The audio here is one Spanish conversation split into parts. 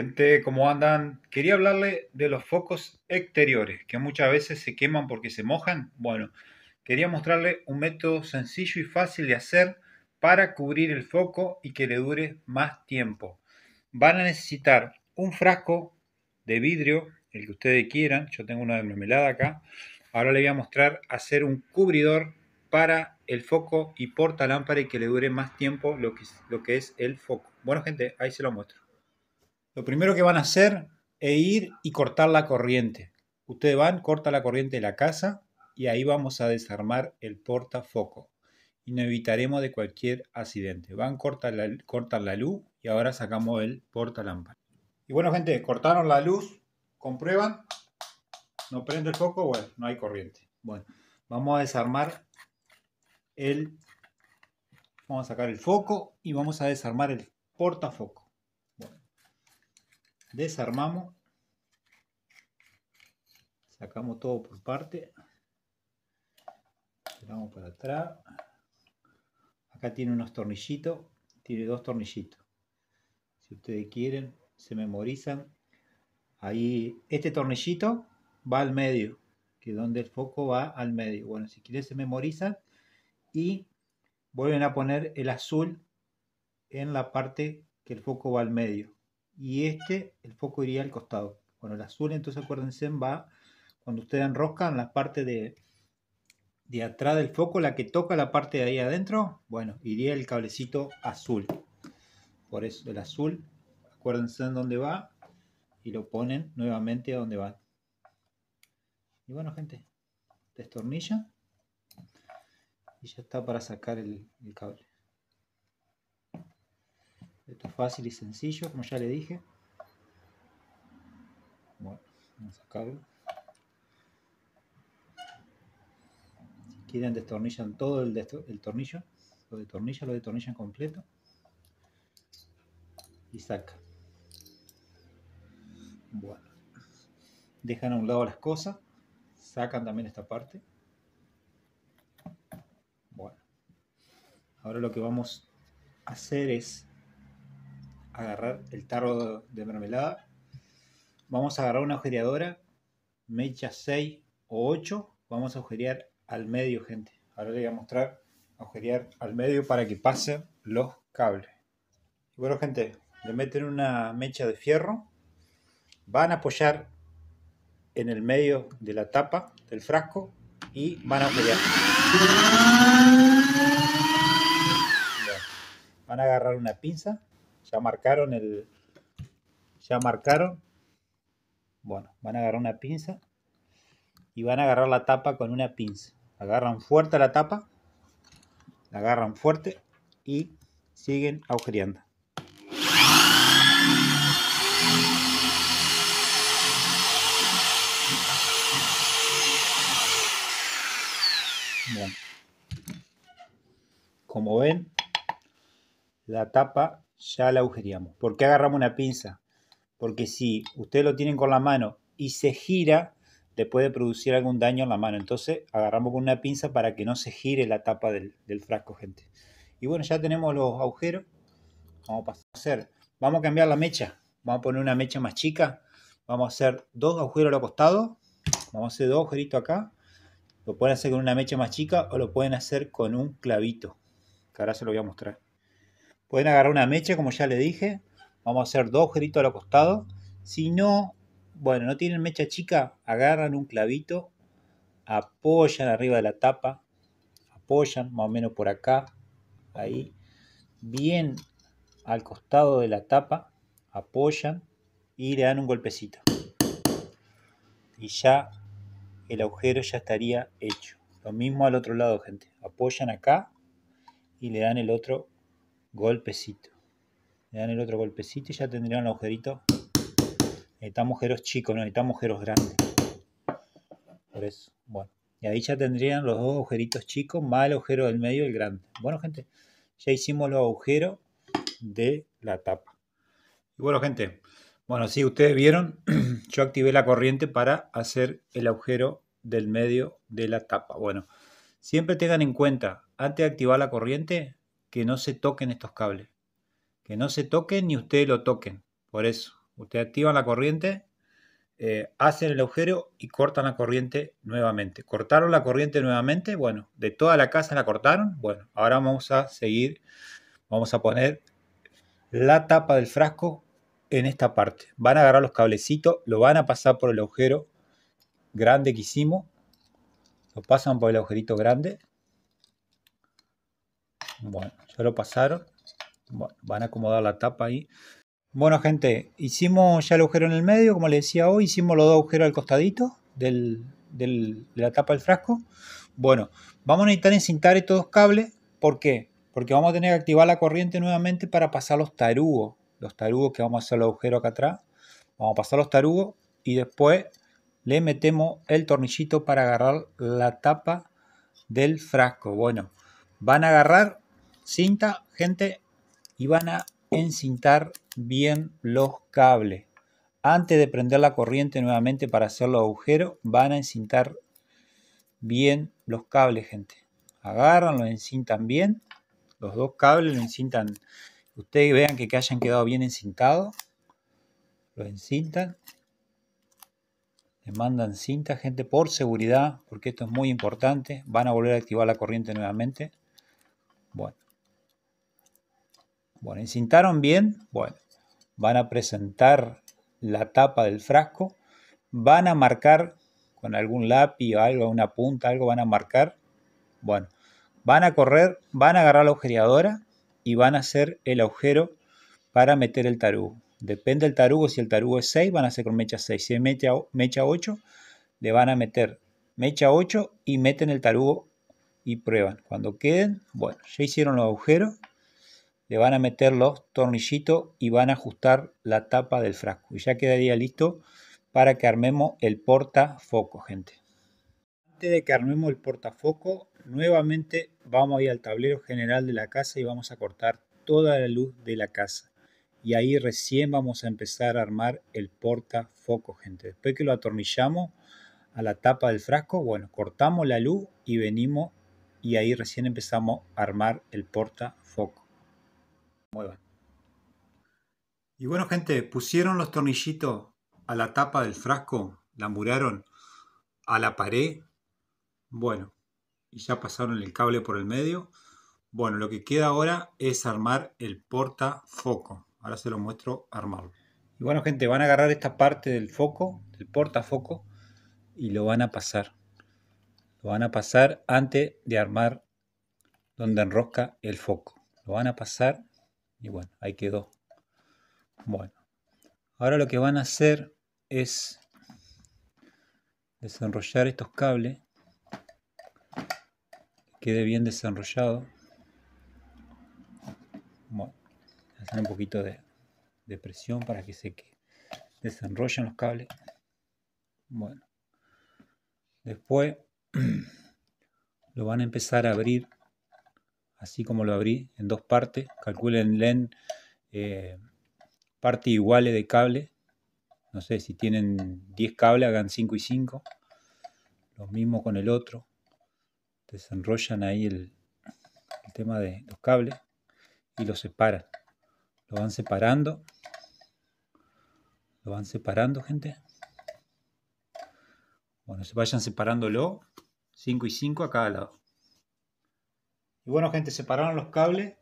Gente, ¿cómo andan? Quería hablarle de los focos exteriores, que muchas veces se queman porque se mojan. Bueno, quería mostrarle un método sencillo y fácil de hacer para cubrir el foco y que le dure más tiempo. Van a necesitar un frasco de vidrio, el que ustedes quieran. Yo tengo una de mermelada acá. Ahora le voy a mostrar hacer un cubridor para el foco y porta lámpara y que le dure más tiempo lo que, lo que es el foco. Bueno, gente, ahí se lo muestro. Lo primero que van a hacer es ir y cortar la corriente. Ustedes van, corta la corriente de la casa y ahí vamos a desarmar el portafoco. Y no evitaremos de cualquier accidente. Van, cortan la, la luz y ahora sacamos el lámpara. Y bueno, gente, cortaron la luz, comprueban, no prende el foco, bueno, no hay corriente. Bueno, vamos a desarmar el, vamos a sacar el foco y vamos a desarmar el portafoco desarmamos sacamos todo por parte tiramos para atrás acá tiene unos tornillitos tiene dos tornillitos si ustedes quieren se memorizan ahí este tornillito va al medio que donde el foco va al medio bueno si quieren se memorizan y vuelven a poner el azul en la parte que el foco va al medio y este, el foco iría al costado. Bueno, el azul, entonces acuérdense, va cuando ustedes enroscan la parte de, de atrás del foco, la que toca la parte de ahí adentro, bueno, iría el cablecito azul. Por eso el azul, acuérdense en dónde va y lo ponen nuevamente a donde va. Y bueno, gente, destornilla y ya está para sacar el cable. Esto es fácil y sencillo, como ya le dije. Bueno, vamos a sacarlo. Si quieren destornillan todo el, el tornillo. Lo detornillan, lo detornillan completo. Y saca. Bueno. Dejan a un lado las cosas. Sacan también esta parte. Bueno. Ahora lo que vamos a hacer es agarrar el tarro de mermelada. Vamos a agarrar una agujereadora, mecha 6 o 8. Vamos a agujerear al medio, gente. Ahora les voy a mostrar agujerear al medio para que pasen los cables. Bueno, gente, le meten una mecha de fierro. Van a apoyar en el medio de la tapa del frasco y van a agujerear. Van a agarrar una pinza ya marcaron el... Ya marcaron. Bueno, van a agarrar una pinza y van a agarrar la tapa con una pinza. Agarran fuerte la tapa, agarran fuerte y siguen agujereando. Bueno. Como ven, la tapa ya la agujereamos. porque agarramos una pinza? Porque si ustedes lo tienen con la mano y se gira, le puede producir algún daño en la mano. Entonces agarramos con una pinza para que no se gire la tapa del, frasco, gente. Y bueno, ya tenemos los agujeros. Vamos a a hacer. Vamos a cambiar la mecha. Vamos a poner una mecha más chica. Vamos a hacer dos agujeros al costado. Vamos a hacer dos agujeritos acá. Lo pueden hacer con una mecha más chica o lo pueden hacer con un clavito. Que ahora se lo voy a mostrar. Pueden agarrar una mecha, como ya le dije. Vamos a hacer dos gritos al costado. Si no, bueno, no tienen mecha chica, agarran un clavito, apoyan arriba de la tapa, apoyan más o menos por acá, ahí, bien al costado de la tapa, apoyan y le dan un golpecito. Y ya el agujero ya estaría hecho. Lo mismo al otro lado, gente. Apoyan acá y le dan el otro golpecito. Le dan el otro golpecito y ya tendrían el agujerito. Necesitamos agujeros chicos, no necesitamos agujeros grandes. Por eso, bueno. Y ahí ya tendrían los dos agujeritos chicos, más el agujero del medio y el grande. Bueno, gente, ya hicimos los agujeros de la tapa. Y bueno, gente, bueno, si ustedes vieron, yo activé la corriente para hacer el agujero del medio de la tapa. Bueno, siempre tengan en cuenta, antes de activar la corriente, que no se toquen estos cables. Que no se toquen ni ustedes lo toquen. Por eso, ustedes activan la corriente, eh, hacen el agujero y cortan la corriente nuevamente. ¿Cortaron la corriente nuevamente? Bueno, de toda la casa la cortaron. Bueno, ahora vamos a seguir, vamos a poner la tapa del frasco en esta parte. Van a agarrar los cablecitos, lo van a pasar por el agujero grande que hicimos. Lo pasan por el agujerito grande bueno, ya lo pasaron. van a acomodar la tapa ahí. Bueno, gente, hicimos ya el agujero en el medio, como les decía hoy, hicimos los dos agujeros al costadito del, de la tapa del frasco. Bueno, vamos a necesitar encintar estos dos cables. ¿Por qué? Porque vamos a tener que activar la corriente nuevamente para pasar los tarugos. Los tarugos que vamos a hacer los agujeros acá atrás. Vamos a pasar los tarugos y después le metemos el tornillito para agarrar la tapa del frasco. Bueno, van a agarrar cinta, gente, y van a encintar bien los cables. Antes de prender la corriente nuevamente para hacer los agujeros, van a encintar bien los cables, gente. Agarran, los encintan bien. Los dos cables lo encintan. Ustedes vean que, que hayan quedado bien encintados. Lo encintan. Le mandan cinta, gente, por seguridad, porque esto es muy importante. Van a volver a activar la corriente nuevamente. Bueno. Bueno, encintaron bien, bueno, van a presentar la tapa del frasco, van a marcar con algún lápiz o algo, una punta, algo van a marcar. Bueno, van a correr, van a agarrar la agujereadora y van a hacer el agujero para meter el tarugo. Depende del tarugo, si el tarugo es 6, van a hacer con mecha 6. Si es mecha, mecha 8, le van a meter mecha 8 y meten el tarugo y prueban. Cuando queden, bueno, ya hicieron los agujeros, le van a meter los tornillitos y van a ajustar la tapa del frasco. Y ya quedaría listo para que armemos el portafoco, gente. Antes de que armemos el portafoco, nuevamente vamos a ir al tablero general de la casa y vamos a cortar toda la luz de la casa. Y ahí recién vamos a empezar a armar el portafoco, gente. Después que lo atornillamos a la tapa del frasco, bueno, cortamos la luz y venimos y ahí recién empezamos a armar el portafoco. Y bueno, gente, pusieron los tornillitos a la tapa del frasco, la muraron a la pared. Bueno, y ya pasaron el cable por el medio. Bueno, lo que queda ahora es armar el portafoco. Ahora se lo muestro armarlo. Y bueno, gente, van a agarrar esta parte del foco, del portafoco, y lo van a pasar. Lo van a pasar antes de armar donde enrosca el foco. Lo van a pasar y bueno, ahí quedó. Bueno, ahora lo que van a hacer es desenrollar estos cables. Que quede bien desenrollado. Bueno, hacer un poquito de, de presión para que se que desenrollen los cables. Bueno, después lo van a empezar a abrir así como lo abrí en dos partes, calculen len eh, partes iguales de cable, no sé, si tienen 10 cables hagan 5 y 5, lo mismo con el otro, desenrollan ahí el, tema de los cables y los separan, lo van separando, lo van separando gente, bueno, se vayan separándolo 5 y 5 a cada lado. Y bueno, gente, separaron los cables.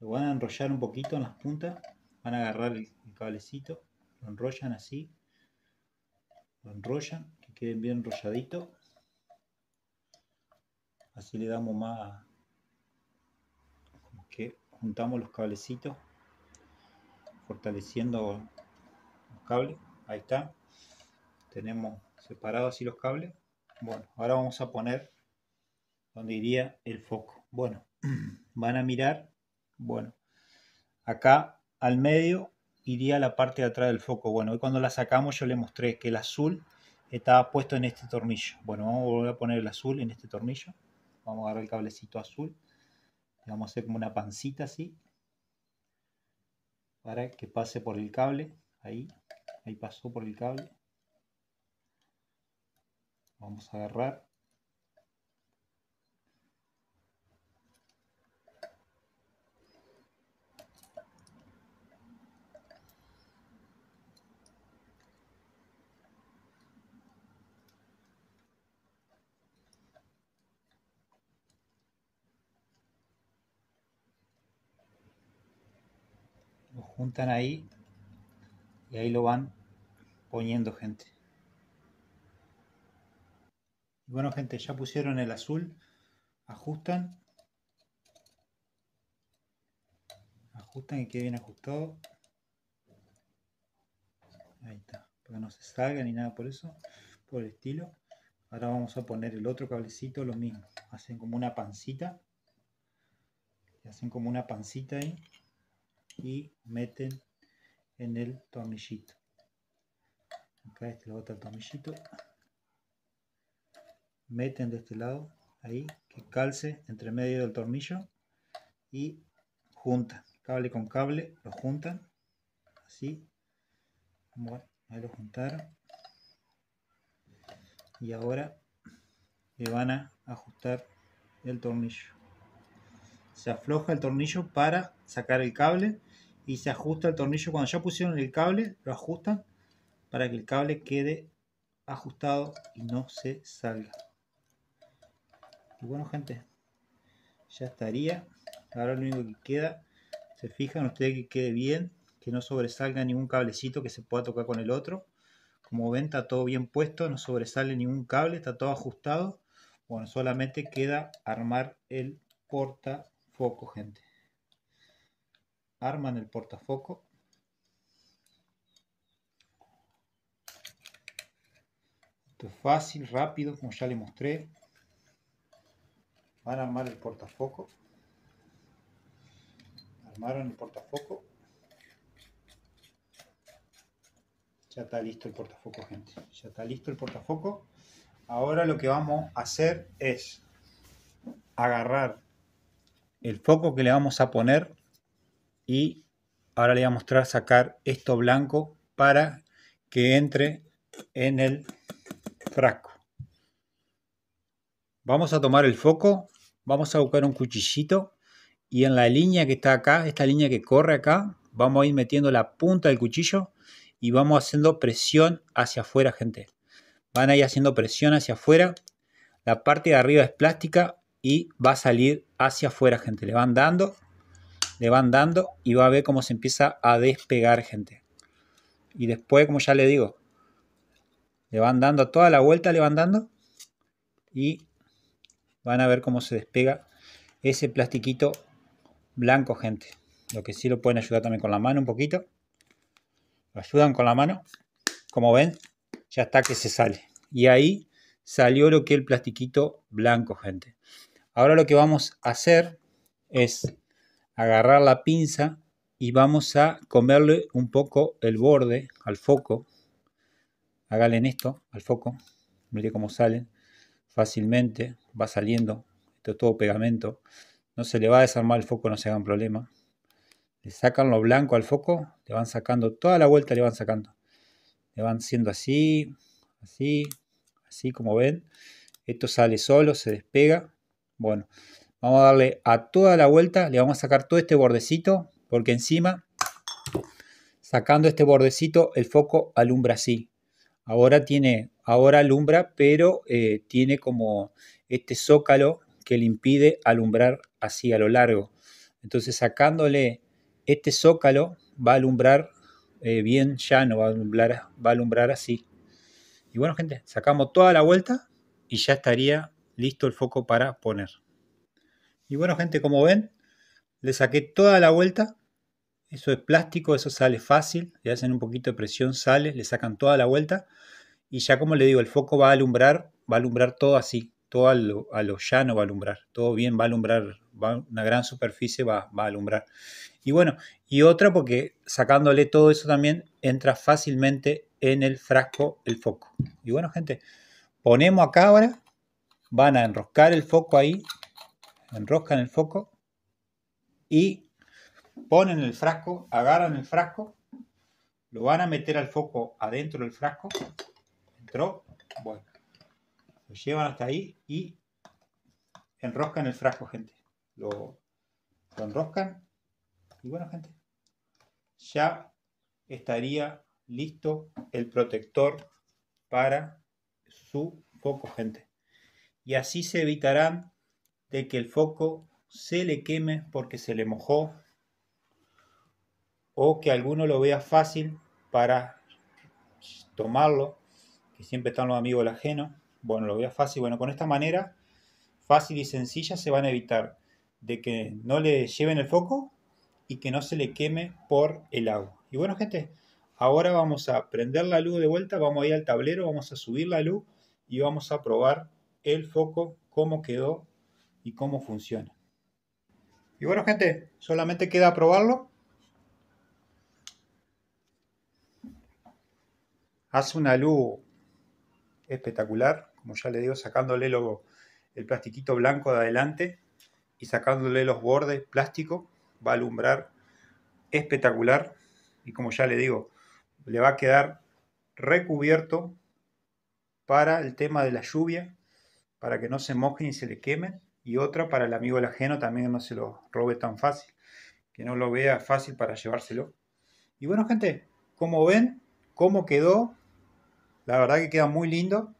Lo van a enrollar un poquito en las puntas. Van a agarrar el, cablecito. Lo enrollan así. Lo enrollan, que queden bien enrolladitos. Así le damos más... Como que juntamos los cablecitos. Fortaleciendo los cables. Ahí está. Tenemos separados así los cables. Bueno, ahora vamos a poner donde iría el foco. Bueno, van a mirar, bueno, acá al medio iría la parte de atrás del foco. Bueno, hoy cuando la sacamos yo le mostré que el azul estaba puesto en este tornillo. Bueno, vamos a volver a poner el azul en este tornillo. Vamos a agarrar el cablecito azul. Le vamos a hacer como una pancita así. Para que pase por el cable. Ahí. Ahí pasó por el cable. Vamos a agarrar. juntan ahí y ahí lo van poniendo gente. Y bueno gente, ya pusieron el azul, ajustan, ajustan y quede bien ajustado. Ahí está, para que no se salga ni nada por eso, por el estilo. Ahora vamos a poner el otro cablecito, lo mismo. Hacen como una pancita. Hacen como una pancita ahí y meten en el tornillito acá este lo bota el tornillito meten de este lado ahí que calce entre medio del tornillo y juntan cable con cable lo juntan así bueno ahí lo juntaron y ahora le van a ajustar el tornillo se afloja el tornillo para sacar el cable y se ajusta el tornillo. Cuando ya pusieron el cable, lo ajustan para que el cable quede ajustado y no se salga. Y bueno, gente, ya estaría. Ahora lo único que queda, se fijan ustedes que quede bien, que no sobresalga ningún cablecito que se pueda tocar con el otro. Como ven, está todo bien puesto, no sobresale ningún cable, está todo ajustado. Bueno, solamente queda armar el foco gente arman el portafoco esto es fácil, rápido, como ya le mostré van a armar el portafoco armaron el portafoco ya está listo el portafoco gente ya está listo el portafoco ahora lo que vamos a hacer es agarrar el foco que le vamos a poner y ahora le voy a mostrar sacar esto blanco para que entre en el frasco. Vamos a tomar el foco, vamos a buscar un cuchillito y en la línea que está acá, esta línea que corre acá, vamos a ir metiendo la punta del cuchillo y vamos haciendo presión hacia afuera, gente. Van a ir haciendo presión hacia afuera. La parte de arriba es plástica y va a salir hacia afuera, gente. Le van dando le van dando y va a ver cómo se empieza a despegar, gente. Y después, como ya le digo, le van dando a toda la vuelta, le van dando y van a ver cómo se despega ese plastiquito blanco, gente. Lo que sí lo pueden ayudar también con la mano un poquito. Lo ayudan con la mano. Como ven, ya está que se sale. Y ahí salió lo que el plastiquito blanco, gente. Ahora lo que vamos a hacer es agarrar la pinza y vamos a comerle un poco el borde al foco. Hágale en esto, al foco. Mire cómo sale fácilmente, va saliendo. Esto todo pegamento. No se le va a desarmar el foco, no se hagan problema. Le sacan lo blanco al foco, le van sacando, toda la vuelta le van sacando. Le van siendo así, así, así como ven. Esto sale solo, se despega. Bueno, Vamos a darle a toda la vuelta, le vamos a sacar todo este bordecito, porque encima, sacando este bordecito, el foco alumbra así. Ahora tiene, ahora alumbra, pero eh, tiene como este zócalo que le impide alumbrar así a lo largo. Entonces sacándole este zócalo va a alumbrar eh, bien llano, va alumbrar, va a alumbrar así. Y bueno gente, sacamos toda la vuelta y ya estaría listo el foco para poner. Y bueno, gente, como ven, le saqué toda la vuelta. Eso es plástico, eso sale fácil. Le hacen un poquito de presión, sale, le sacan toda la vuelta. Y ya como le digo, el foco va a alumbrar, va a alumbrar todo así, todo a lo, llano va a alumbrar, todo bien va a alumbrar, va, una gran superficie va, va a alumbrar. Y bueno, y otra porque sacándole todo eso también entra fácilmente en el frasco el foco. Y bueno, gente, ponemos acá ahora, van a enroscar el foco ahí enroscan el foco y ponen el frasco, agarran el frasco, lo van a meter al foco adentro del frasco, entró, bueno, lo llevan hasta ahí y enroscan el frasco, gente. Lo, lo enroscan y bueno, gente, ya estaría listo el protector para su foco, gente. Y así se evitarán que el foco se le queme porque se le mojó o que alguno lo vea fácil para tomarlo, que siempre están los amigos el ajeno, bueno, lo vea fácil, bueno, con esta manera fácil y sencilla se van a evitar de que no le lleven el foco y que no se le queme por el agua. Y bueno, gente, ahora vamos a prender la luz de vuelta, vamos a ir al tablero, vamos a subir la luz y vamos a probar el foco cómo quedó y cómo funciona. Y bueno, gente, solamente queda probarlo. Hace una luz espectacular, como ya le digo, sacándole lo, el plastiquito blanco de adelante y sacándole los bordes plásticos. va a alumbrar espectacular. Y como ya le digo, le va a quedar recubierto para el tema de la lluvia, para que no se mojen y se le quemen y otra para el amigo el ajeno también no se lo robe tan fácil, que no lo vea fácil para llevárselo. Y bueno, gente, como ven, cómo quedó, la verdad que queda muy lindo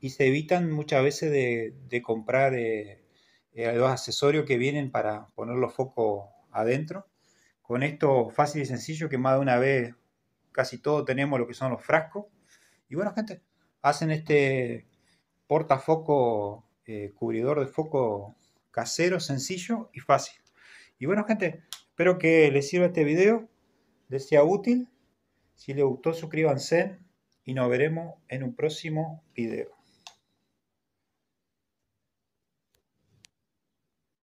y se evitan muchas veces de, comprar eh, eh, los accesorios que vienen para poner los focos adentro. Con esto fácil y sencillo, que más de una vez casi todos tenemos lo que son los frascos. Y bueno, gente, hacen este portafoco eh, cubridor de foco casero, sencillo y fácil. Y bueno gente, espero que les sirva este vídeo les sea útil. Si les gustó suscríbanse y nos veremos en un próximo vídeo